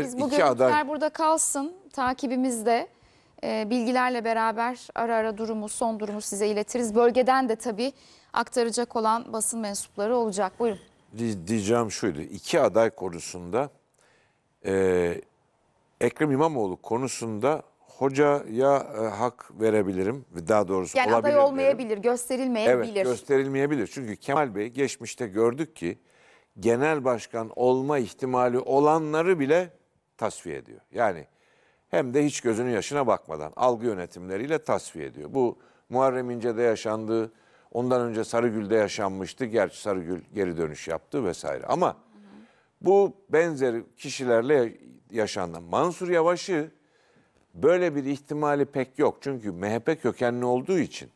Biz bu görüntüler aday... burada kalsın takibimizde. E, bilgilerle beraber ara ara durumu, son durumu size iletiriz. Bölgeden de tabii aktaracak olan basın mensupları olacak. Buyurun. Diyeceğim şuydu. iki aday konusunda e, Ekrem İmamoğlu konusunda hocaya e, hak verebilirim. Daha doğrusu yani olabilir. Yani aday olmayabilir, derim. gösterilmeyebilir. Evet, gösterilmeyebilir. Çünkü Kemal Bey geçmişte gördük ki genel başkan olma ihtimali olanları bile tasfiye ediyor. Yani hem de hiç gözünün yaşına bakmadan algı yönetimleriyle tasfiye ediyor. Bu Muharrem İnce'de yaşandı, ondan önce Sarıgül'de yaşanmıştı. Gerçi Sarıgül geri dönüş yaptı vesaire. Ama bu benzeri kişilerle yaşandı. Mansur Yavaş'ı böyle bir ihtimali pek yok. Çünkü MHP kökenli olduğu için,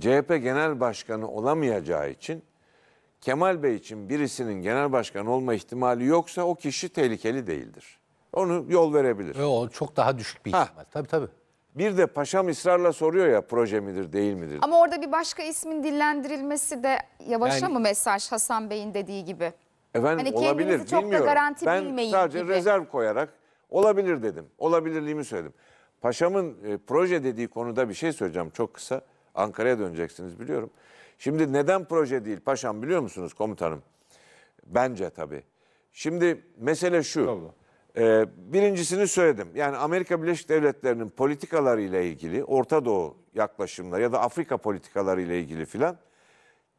CHP genel başkanı olamayacağı için Kemal Bey için birisinin genel başkan olma ihtimali yoksa o kişi tehlikeli değildir. Onu yol verebilir. Ve o çok daha düşük bir Ha. ihtimal. Tabii tabii. Bir de paşam ısrarla soruyor ya proje midir değil midir? Ama orada bir başka ismin dillendirilmesi de yavaşa Yani- mı mesaj Hasan Bey'in dediği gibi? Efendim Hani olabilir çok da bilmiyorum. garanti ben sadece gibi. rezerv koyarak olabilir dedim. Olabilirliğimi söyledim. Paşamın e, proje dediği konuda bir şey söyleyeceğim çok kısa. Ankara'ya döneceksiniz biliyorum. Şimdi neden proje değil paşam biliyor musunuz komutanım? Bence tabii. Şimdi mesele şu. Ee, birincisini söyledim. Yani Amerika Birleşik Devletleri'nin politikaları ile ilgili, Orta Doğu yaklaşımları ya da Afrika politikaları ile ilgili filan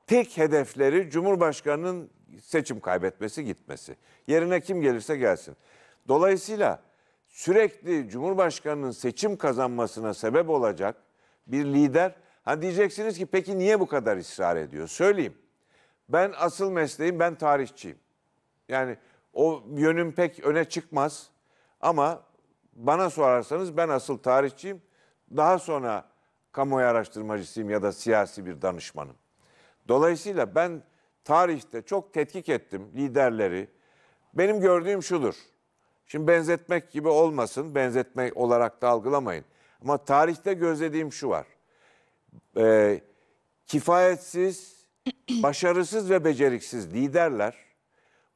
tek hedefleri Cumhurbaşkanı'nın seçim kaybetmesi, gitmesi. Yerine kim gelirse gelsin. Dolayısıyla sürekli Cumhurbaşkanı'nın seçim kazanmasına sebep olacak bir lider. Ha diyeceksiniz ki peki niye bu kadar ısrar ediyor? Söyleyeyim. Ben asıl mesleğim ben tarihçiyim. Yani o yönüm pek öne çıkmaz. Ama bana sorarsanız ben asıl tarihçiyim. Daha sonra kamuoyu araştırmacısıyım ya da siyasi bir danışmanım. Dolayısıyla ben tarihte çok tetkik ettim liderleri. Benim gördüğüm şudur. Şimdi benzetmek gibi olmasın, benzetme olarak da algılamayın. Ama tarihte gözlediğim şu var. Ee, kifayetsiz, başarısız ve beceriksiz liderler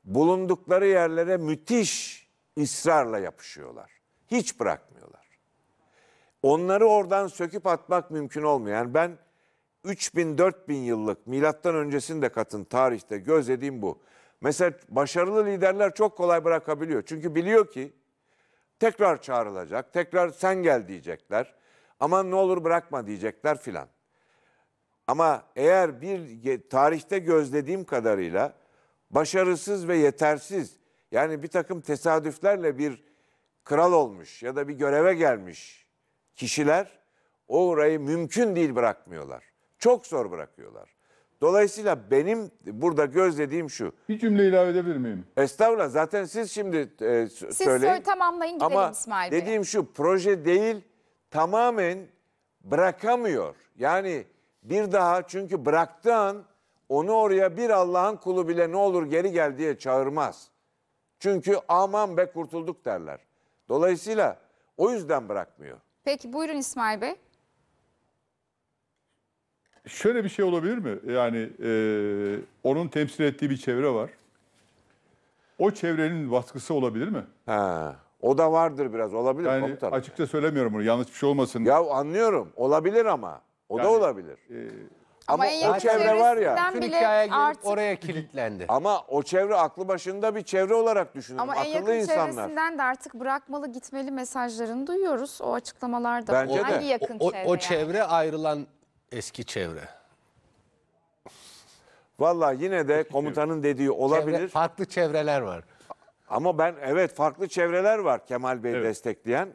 bulundukları yerlere müthiş ısrarla yapışıyorlar. Hiç bırakmıyorlar. Onları oradan söküp atmak mümkün olmuyor. Yani ben 3000-4000 yıllık milattan öncesinde katın tarihte gözlediğim bu. Mesela başarılı liderler çok kolay bırakabiliyor. Çünkü biliyor ki tekrar çağrılacak, tekrar sen gel diyecekler. Aman ne olur bırakma diyecekler filan. Ama eğer bir tarihte gözlediğim kadarıyla başarısız ve yetersiz. Yani bir takım tesadüflerle bir kral olmuş ya da bir göreve gelmiş kişiler o orayı mümkün değil bırakmıyorlar. Çok zor bırakıyorlar. Dolayısıyla benim burada gözlediğim şu. Bir cümle ilave edebilir miyim? Estağfurullah zaten siz şimdi e, siz söyleyin. Siz tamamlayın gidelim Ama İsmail Bey. dediğim şu proje değil tamamen bırakamıyor. Yani bir daha çünkü bıraktığı an onu oraya bir Allah'ın kulu bile ne olur geri gel diye çağırmaz. Çünkü aman be kurtulduk derler. Dolayısıyla o yüzden bırakmıyor. Peki buyurun İsmail Bey. Şöyle bir şey olabilir mi? Yani e, onun temsil ettiği bir çevre var. O çevrenin baskısı olabilir mi? Ha, o da vardır biraz olabilir. Yani açıkça söylemiyorum bunu yanlış bir şey olmasın. Ya anlıyorum olabilir ama o yani, da olabilir. E, ama, en o yakın çevre var ya. çevresinden bile Türkiye'ye artık oraya kilitlendi. Ama o çevre aklı başında bir çevre olarak düşünün. ama en Akıllı yakın insanlar. çevresinden de artık bırakmalı gitmeli mesajlarını duyuyoruz. O açıklamalarda. Bence de. yakın O, çevre? o yani? çevre ayrılan eski çevre. Valla yine de komutanın dediği olabilir. Çevre- farklı çevreler var. Ama ben evet farklı çevreler var Kemal Bey Evet. destekleyen.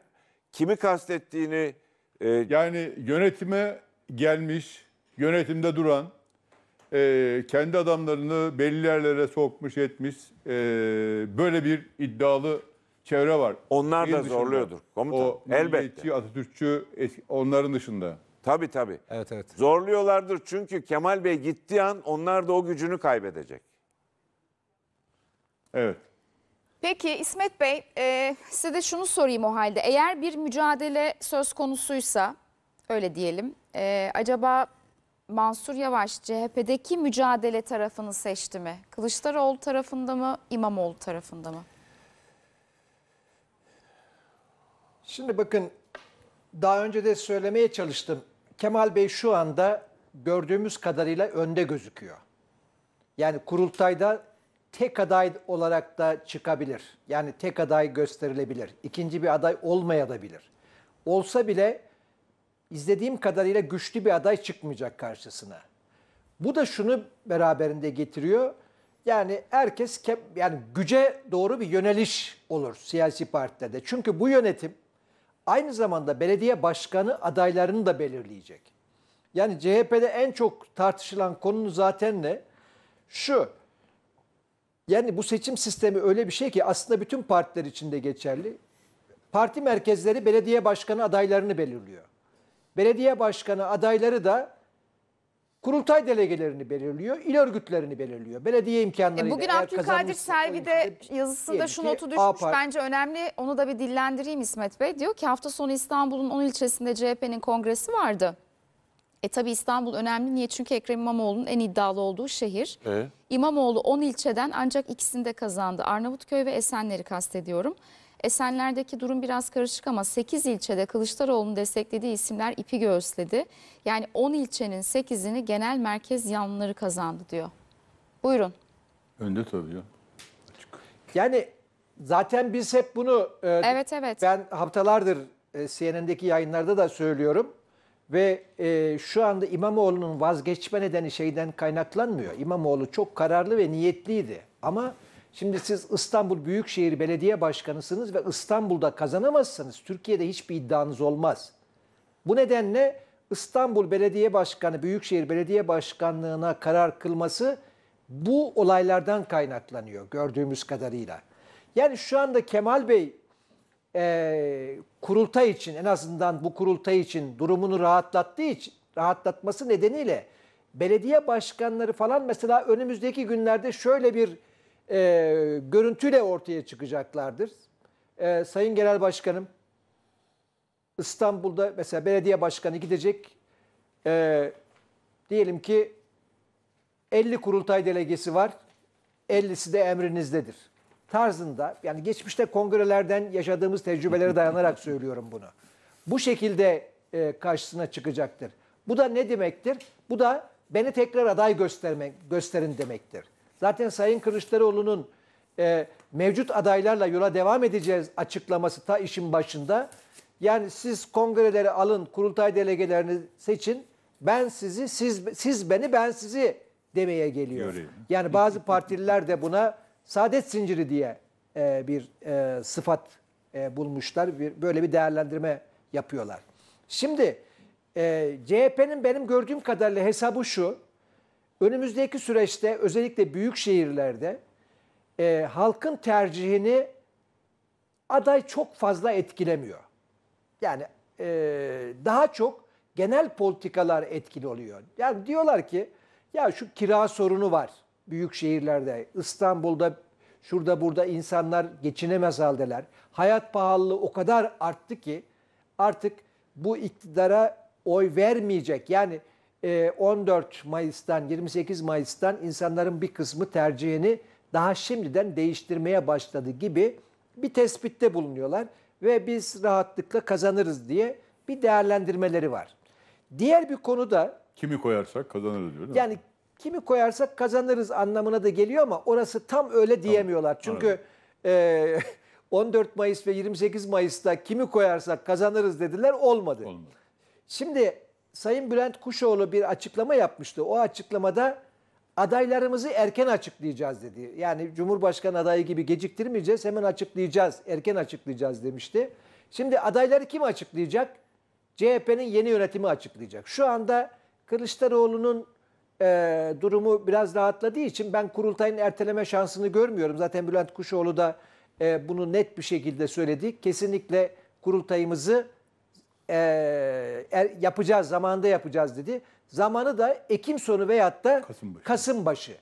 Kimi kastettiğini e, Yani yönetime gelmiş yönetimde duran, e, kendi adamlarını belli yerlere sokmuş etmiş e, böyle bir iddialı çevre var. Onlar da zorluyordur komutan. O Elbette. Atatürkçü onların dışında. Tabii tabii. Evet evet. Zorluyorlardır çünkü Kemal Bey gittiği an onlar da o gücünü kaybedecek. Evet. Peki İsmet Bey e, size de şunu sorayım o halde. Eğer bir mücadele söz konusuysa öyle diyelim. E, acaba Mansur Yavaş CHP'deki mücadele tarafını seçti mi? Kılıçdaroğlu tarafında mı, İmamoğlu tarafında mı? Şimdi bakın daha önce de söylemeye çalıştım. Kemal Bey şu anda gördüğümüz kadarıyla önde gözüküyor. Yani kurultayda tek aday olarak da çıkabilir. Yani tek aday gösterilebilir. İkinci bir aday olmaya Olsa bile izlediğim kadarıyla güçlü bir aday çıkmayacak karşısına. Bu da şunu beraberinde getiriyor. Yani herkes yani güce doğru bir yöneliş olur siyasi partilerde. Çünkü bu yönetim aynı zamanda belediye başkanı adaylarını da belirleyecek. Yani CHP'de en çok tartışılan konunun zaten ne? Şu. Yani bu seçim sistemi öyle bir şey ki aslında bütün partiler için de geçerli. Parti merkezleri belediye başkanı adaylarını belirliyor belediye başkanı adayları da kurultay delegelerini belirliyor, il örgütlerini belirliyor. Belediye imkanlarıyla. E bugün Abdülkadir Selvi de şey. yazısında şu notu düşmüş bence önemli. Onu da bir dillendireyim İsmet Bey. Diyor ki hafta sonu İstanbul'un 10 ilçesinde CHP'nin kongresi vardı. E tabi İstanbul önemli. Niye? Çünkü Ekrem İmamoğlu'nun en iddialı olduğu şehir. E? İmamoğlu 10 ilçeden ancak ikisinde kazandı. Arnavutköy ve Esenler'i kastediyorum. Esenler'deki durum biraz karışık ama 8 ilçede Kılıçdaroğlu'nun desteklediği isimler ipi göğüsledi. Yani 10 ilçenin 8'ini genel merkez yanları kazandı diyor. Buyurun. Önde tabii ya. Açık. Yani zaten biz hep bunu e, evet, evet. ben haftalardır e, CNN'deki yayınlarda da söylüyorum. Ve e, şu anda İmamoğlu'nun vazgeçme nedeni şeyden kaynaklanmıyor. İmamoğlu çok kararlı ve niyetliydi. Ama Şimdi siz İstanbul Büyükşehir Belediye Başkanısınız ve İstanbul'da kazanamazsanız Türkiye'de hiçbir iddianız olmaz. Bu nedenle İstanbul Belediye Başkanı, Büyükşehir Belediye Başkanlığına karar kılması bu olaylardan kaynaklanıyor gördüğümüz kadarıyla. Yani şu anda Kemal Bey e, kurultay için en azından bu kurultay için durumunu rahatlattığı için rahatlatması nedeniyle belediye başkanları falan mesela önümüzdeki günlerde şöyle bir e, görüntüyle ortaya çıkacaklardır. E, Sayın Genel Başkanım, İstanbul'da mesela belediye başkanı gidecek, e, diyelim ki 50 kurultay delegesi var, 50'si de emrinizdedir tarzında yani geçmişte kongrelerden yaşadığımız tecrübelere dayanarak söylüyorum bunu. Bu şekilde e, karşısına çıkacaktır. Bu da ne demektir? Bu da beni tekrar aday göstermek gösterin demektir. Zaten Sayın Kılıçdaroğlu'nun e, mevcut adaylarla yola devam edeceğiz açıklaması ta işin başında. Yani siz kongreleri alın, kurultay delegelerini seçin. Ben sizi, siz, siz beni, ben sizi demeye geliyor. Göreyim. Yani bazı partililer de buna saadet zinciri diye e, bir e, sıfat e, bulmuşlar. Bir, böyle bir değerlendirme yapıyorlar. Şimdi e, CHP'nin benim gördüğüm kadarıyla hesabı şu. Önümüzdeki süreçte özellikle büyük şehirlerde e, halkın tercihini aday çok fazla etkilemiyor. Yani e, daha çok genel politikalar etkili oluyor. Yani diyorlar ki ya şu kira sorunu var büyük şehirlerde. İstanbul'da şurada burada insanlar geçinemez haldeler. Hayat pahalılığı o kadar arttı ki artık bu iktidara oy vermeyecek. Yani 14 ee, Mayıs'tan 28 Mayıs'tan insanların bir kısmı tercihini daha şimdiden değiştirmeye başladı gibi bir tespitte bulunuyorlar ve biz rahatlıkla kazanırız diye bir değerlendirmeleri var. Diğer bir konu da kimi koyarsak kazanırız diyor. Yani kimi koyarsak kazanırız anlamına da geliyor ama orası tam öyle diyemiyorlar. Tamam. Çünkü e, 14 Mayıs ve 28 Mayıs'ta kimi koyarsak kazanırız dediler olmadı. olmadı. Şimdi Sayın Bülent Kuşoğlu bir açıklama yapmıştı. O açıklamada adaylarımızı erken açıklayacağız dedi. Yani Cumhurbaşkanı adayı gibi geciktirmeyeceğiz hemen açıklayacağız, erken açıklayacağız demişti. Şimdi adayları kim açıklayacak? CHP'nin yeni yönetimi açıklayacak. Şu anda Kılıçdaroğlu'nun e, durumu biraz rahatladığı için ben kurultayın erteleme şansını görmüyorum. Zaten Bülent Kuşoğlu da e, bunu net bir şekilde söyledi. Kesinlikle kurultayımızı e, yapacağız, zamanda yapacağız dedi. Zamanı da Ekim sonu veyahut da Kasım başı.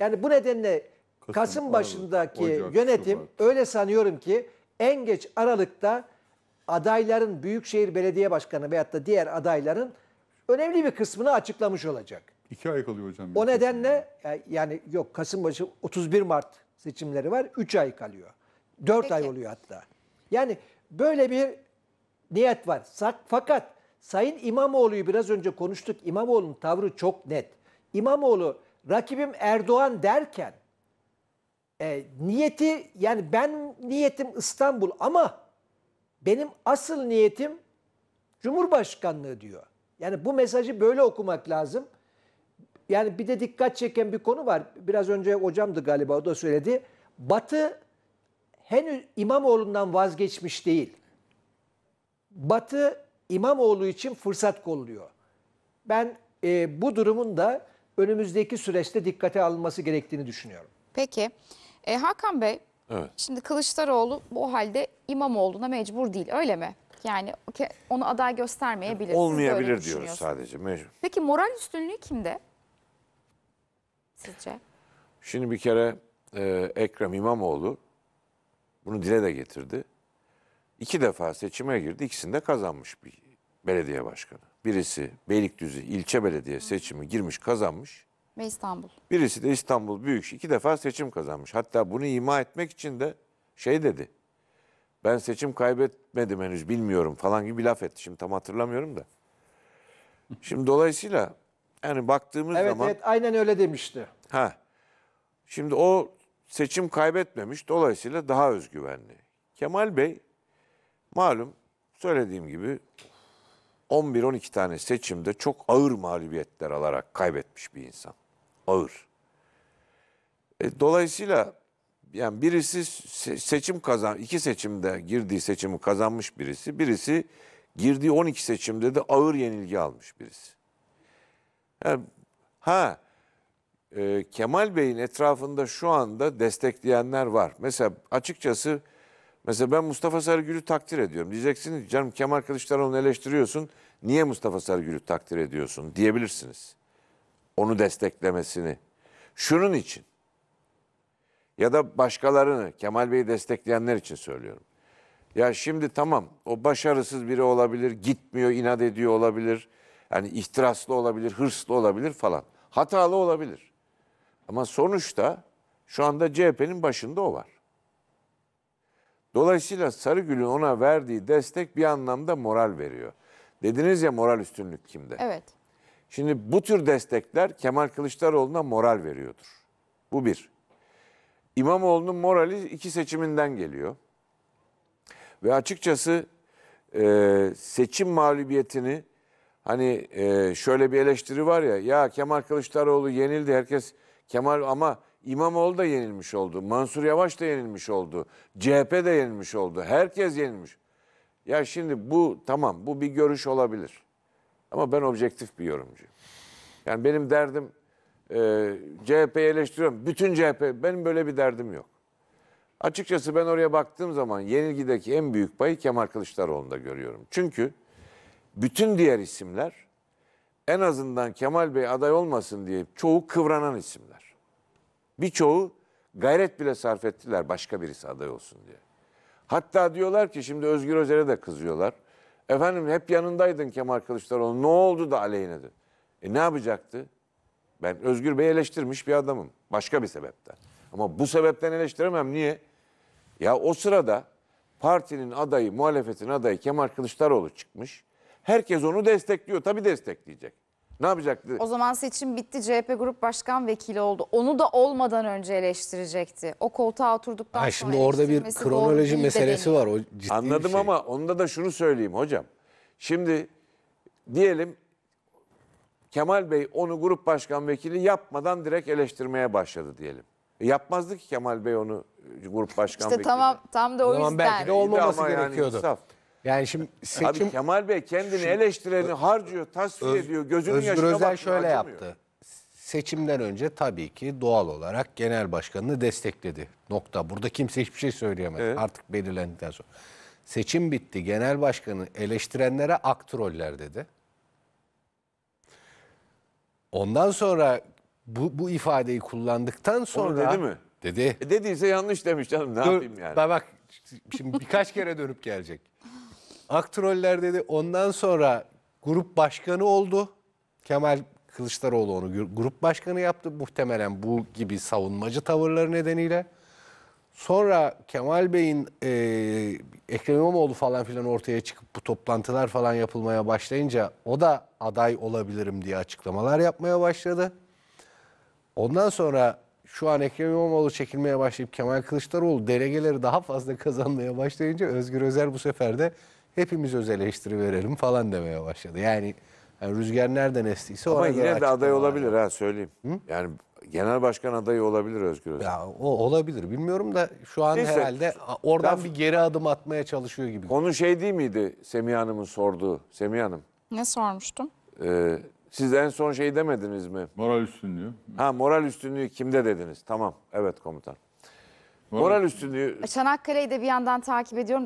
Yani bu nedenle Kasım, Kasım başındaki Ocak, yönetim Şubat. öyle sanıyorum ki en geç Aralık'ta adayların Büyükşehir Belediye Başkanı veyahut da diğer adayların önemli bir kısmını açıklamış olacak. İki ay kalıyor hocam. O nedenle yani yok Kasım başı 31 Mart seçimleri var. 3 ay kalıyor. 4 ay oluyor hatta. Yani böyle bir niyet var. Fakat Sayın İmamoğlu'yu biraz önce konuştuk. İmamoğlu'nun tavrı çok net. İmamoğlu rakibim Erdoğan derken e, niyeti yani ben niyetim İstanbul ama benim asıl niyetim Cumhurbaşkanlığı diyor. Yani bu mesajı böyle okumak lazım. Yani bir de dikkat çeken bir konu var. Biraz önce hocamdı galiba o da söyledi. Batı henüz İmamoğlu'ndan vazgeçmiş değil. Batı İmamoğlu için fırsat kolluyor. Ben e, bu durumun da önümüzdeki süreçte dikkate alınması gerektiğini düşünüyorum. Peki. E, Hakan Bey, evet. şimdi Kılıçdaroğlu bu halde İmamoğlu'na mecbur değil öyle mi? Yani onu aday göstermeyebilir. Yani olmayabilir diyoruz sadece mecbur. Peki moral üstünlüğü kimde? Sizce? Şimdi bir kere e, Ekrem İmamoğlu bunu dile de getirdi iki defa seçime girdi. İkisini kazanmış bir belediye başkanı. Birisi Beylikdüzü ilçe belediye seçimi girmiş kazanmış. Ve İstanbul. Birisi de İstanbul Büyükşehir iki defa seçim kazanmış. Hatta bunu ima etmek için de şey dedi. Ben seçim kaybetmedim henüz bilmiyorum falan gibi bir laf etti. Şimdi tam hatırlamıyorum da. Şimdi dolayısıyla yani baktığımız evet, zaman... Evet aynen öyle demişti. Ha. Şimdi o seçim kaybetmemiş dolayısıyla daha özgüvenli. Kemal Bey Malum söylediğim gibi 11-12 tane seçimde çok ağır mağlubiyetler alarak kaybetmiş bir insan. Ağır. E, dolayısıyla yani birisi seçim kazan, iki seçimde girdiği seçimi kazanmış birisi, birisi girdiği 12 seçimde de ağır yenilgi almış birisi. Yani, ha, e, Kemal Bey'in etrafında şu anda destekleyenler var. Mesela açıkçası Mesela ben Mustafa Sergülü takdir ediyorum. Diyeceksiniz canım Kemal Kılıçdaroğlu'nu eleştiriyorsun. Niye Mustafa Sergülü takdir ediyorsun diyebilirsiniz. Onu desteklemesini. Şunun için ya da başkalarını Kemal Bey'i destekleyenler için söylüyorum. Ya şimdi tamam o başarısız biri olabilir, gitmiyor, inat ediyor olabilir. Yani ihtiraslı olabilir, hırslı olabilir falan. Hatalı olabilir. Ama sonuçta şu anda CHP'nin başında o var. Dolayısıyla Sarıgül'ün ona verdiği destek bir anlamda moral veriyor. Dediniz ya moral üstünlük kimde? Evet. Şimdi bu tür destekler Kemal Kılıçdaroğlu'na moral veriyordur. Bu bir. İmamoğlu'nun morali iki seçiminden geliyor. Ve açıkçası e, seçim mağlubiyetini hani e, şöyle bir eleştiri var ya ya Kemal Kılıçdaroğlu yenildi herkes Kemal ama İmamoğlu da yenilmiş oldu. Mansur Yavaş da yenilmiş oldu. CHP de yenilmiş oldu. Herkes yenilmiş. Ya şimdi bu tamam bu bir görüş olabilir. Ama ben objektif bir yorumcuyum. Yani benim derdim e, CHP'yi eleştiriyorum. Bütün CHP benim böyle bir derdim yok. Açıkçası ben oraya baktığım zaman yenilgideki en büyük payı Kemal Kılıçdaroğlu'nda görüyorum. Çünkü bütün diğer isimler en azından Kemal Bey aday olmasın diye çoğu kıvranan isimler. Birçoğu gayret bile sarf ettiler başka birisi aday olsun diye. Hatta diyorlar ki şimdi Özgür Özel'e de kızıyorlar. Efendim hep yanındaydın Kemal Kılıçdaroğlu ne oldu da aleyhine de. E ne yapacaktı? Ben Özgür Bey eleştirmiş bir adamım. Başka bir sebepten. Ama bu sebepten eleştiremem. Niye? Ya o sırada partinin adayı, muhalefetin adayı Kemal Kılıçdaroğlu çıkmış. Herkes onu destekliyor. Tabii destekleyecek. Ne yapacaktı? O zaman seçim bitti CHP Grup Başkan Vekili oldu. Onu da olmadan önce eleştirecekti. O koltuğa oturduktan Ha, şimdi sonra orada bir eleştirmesi kronoloji meselesi var. O ciddi bir Anladım şey. ama onda da şunu söyleyeyim hocam. Şimdi diyelim Kemal Bey onu grup başkan vekili yapmadan direkt eleştirmeye başladı diyelim. E, yapmazdı ki Kemal Bey onu grup başkan İşte vekili. tamam tam da o O zaman yüzden. belki de olmaması Ama yani yani şimdi seçim... Abi Kemal Bey kendini şu, eleştireni harcıyor, tasvir öz, ediyor, gözünün Özgür yaşına Özel şöyle yaptı. Seçimden önce tabii ki doğal olarak genel başkanını destekledi. Nokta. Burada kimse hiçbir şey söyleyemez. Evet. Artık belirlendikten sonra. Seçim bitti. Genel başkanı eleştirenlere aktroller dedi. Ondan sonra bu, bu ifadeyi kullandıktan sonra... Onu dedi mi? Dedi. E dediyse yanlış demiş canım ne Dur, yapayım yani. Bak şimdi birkaç kere dönüp gelecek. Aktroller dedi ondan sonra grup başkanı oldu. Kemal Kılıçdaroğlu onu grup başkanı yaptı. Muhtemelen bu gibi savunmacı tavırları nedeniyle. Sonra Kemal Bey'in e, Ekrem İmamoğlu falan filan ortaya çıkıp bu toplantılar falan yapılmaya başlayınca o da aday olabilirim diye açıklamalar yapmaya başladı. Ondan sonra şu an Ekrem İmamoğlu çekilmeye başlayıp Kemal Kılıçdaroğlu delegeleri daha fazla kazanmaya başlayınca Özgür Özer bu sefer de hepimiz öz eleştiri verelim falan demeye başladı. Yani, yani rüzgar nereden estiyse Ama yine de aday olabilir ha söyleyeyim. Hı? Yani genel başkan adayı olabilir Özgür Özel. Ya, o olabilir bilmiyorum da şu an Neyse, herhalde oradan bir geri adım atmaya çalışıyor gibi. Konu şey değil miydi Semiha Hanım'ın sorduğu? Semiha Hanım. Ne sormuştum? Ee, siz en son şey demediniz mi? Moral üstünlüğü. Ha moral üstünlüğü kimde dediniz? Tamam evet komutan. Moral, moral üstünlüğü. Çanakkale'yi de bir yandan takip ediyorum.